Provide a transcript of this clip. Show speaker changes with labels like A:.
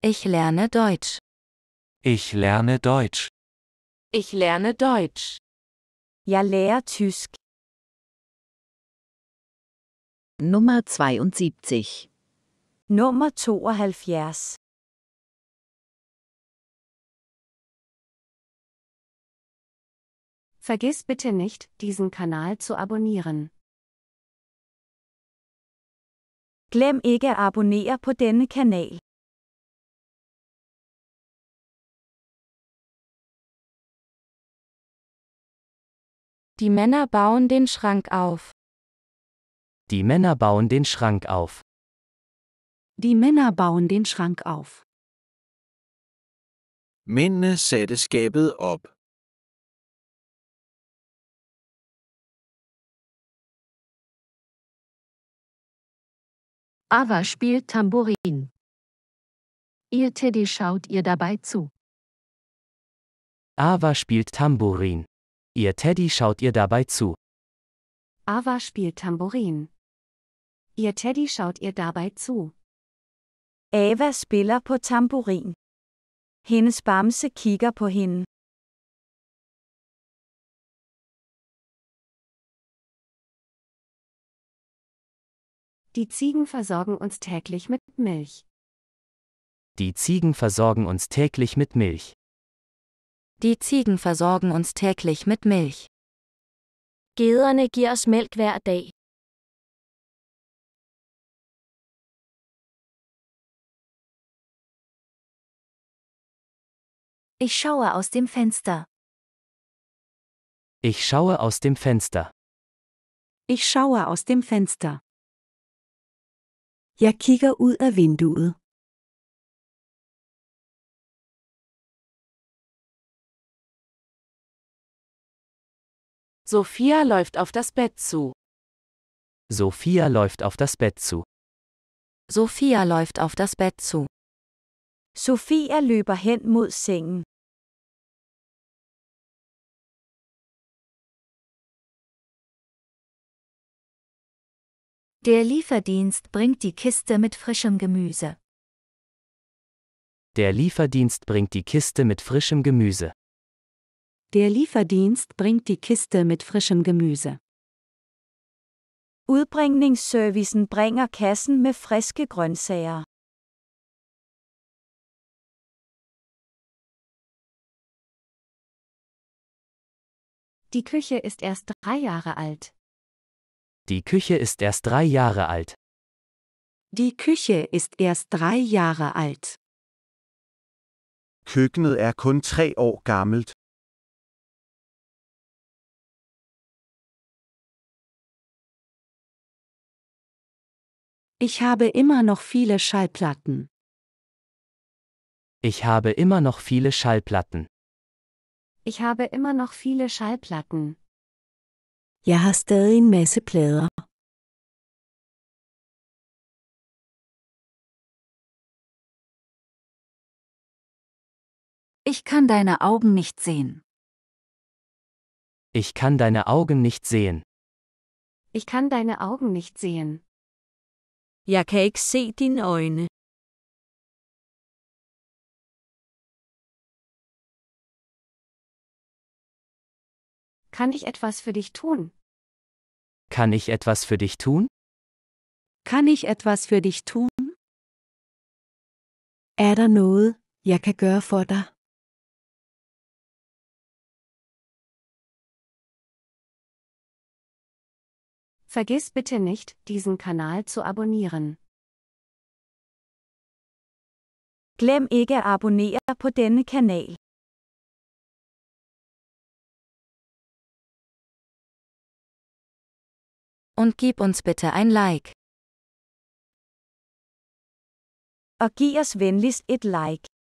A: Ich lerne Deutsch. Ich lerne Deutsch. Ich lerne Deutsch.
B: Ja, lærer tysk. Nummer 72. Nummer 72.
A: Vergiss bitte nicht, diesen Kanal zu abonnieren. Glem ikke at abonnere på denne kanal.
B: Die Männer bauen den Schrank auf.
A: Die Männer bauen den Schrank auf.
B: Die Männer bauen den Schrank auf.
A: Mændene satte skabet op.
B: Ava spielt Tambourin. Ihr Teddy schaut ihr dabei zu.
C: Ava spielt Tambourin. Ihr Teddy schaut ihr dabei zu.
B: Ava spielt Tambourin. Ihr Teddy schaut ihr dabei zu. Ava spiller på tambourin. Hendes bamse kigger på hin. Die Ziegen versorgen uns täglich mit Milch.
A: Die Ziegen versorgen uns
C: täglich mit Milch.
B: Die Ziegen versorgen uns täglich mit Milch.
A: Gederne giver os mælk hver dag. Ich schaue aus dem Fenster. Ich schaue aus dem Fenster. Ich schaue aus dem Fenster. Jeg kigger ud af vinduet.
B: Sophia läuft auf das Bett zu.
A: Sophia läuft auf das Bett zu.
B: Sophia läuft auf das Bett zu. Sophia løber
A: hen mod sengen. Der Lieferdienst
B: bringt die Kiste mit frischem Gemüse.
A: Der Lieferdienst
C: bringt die Kiste mit frischem Gemüse.
B: Der Lieferdienst bringt die Kiste mit frischem Gemüse. Udbringningsservicen bringer kassen med friske grøntsager. Die Küche ist erst drei Jahre alt.
A: Die Küche ist erst drei Jahre alt.
B: Die Küche ist erst drei Jahre alt.
A: Køkkenet er kun tre år gammelt.
B: Ich habe immer noch viele Schallplatten.
A: Ich habe
C: immer noch viele Schallplatten.
B: Ich habe immer noch viele Schallplatten.
A: Jeg har stadig en masse plader.
B: Ich kann deine Augen nicht sehen.
A: Ich kann deine Augen nicht sehen.
B: Ich kann deine Augen nicht sehen.
A: Jeg kan ikke se dine øjne. Kann ich
B: etwas für dich tun?
A: Kann ich etwas für dich tun?
B: Kann ich etwas für dich tun? Er der noget, jeg kan gøre
A: for dig? Vergiss bitte nicht, diesen Kanal zu abonnieren. Glem ikke at abonnere på denne kanal. Und gib uns bitte ein Like. Og giv os venligst et like.